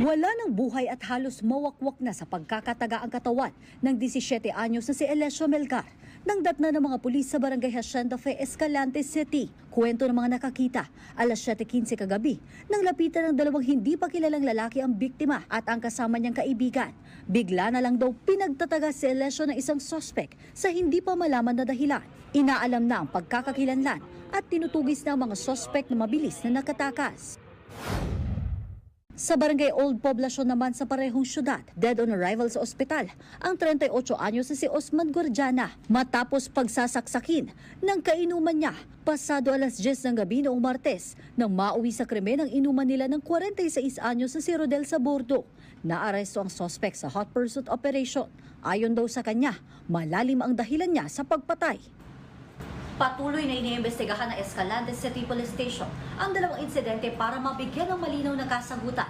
Wala ng buhay at halos mawakwak na sa pagkakataga ang katawan ng 17 anyos na si Elesio Melgar nang datna ng mga pulis sa Barangay Hacienda Fe Escalante City. Kuwento ng mga nakakita, alas 7.15 kagabi, nang lapitan ng dalawang hindi pa kilalang lalaki ang biktima at ang kasama niyang kaibigan. Bigla na lang daw pinagtataga si Elesio ng isang sospek sa hindi pa malaman na dahilan. Inaalam na ang pagkakakilanlan at tinutugis na ang mga sospek na mabilis na nakatakas. Sa barangay Old Poblacion naman sa parehong syudad, dead on arrival sa ospital, ang 38 anyo sa si Osman Gordiana matapos pagsasaksakin ng kainuman niya pasado alas 10 ng gabi noong Martes nang mauwi sa krimen ang inuman nila ng 46 anyo sa si Rodel Sabordo. Bordo. Naaresto ang sospek sa hot pursuit operation. Ayon daw sa kanya, malalim ang dahilan niya sa pagpatay. Patuloy na iniimbestigahan ng Escalante City Police Station ang dalawang insidente para mabigyan ng malinaw na kasagutan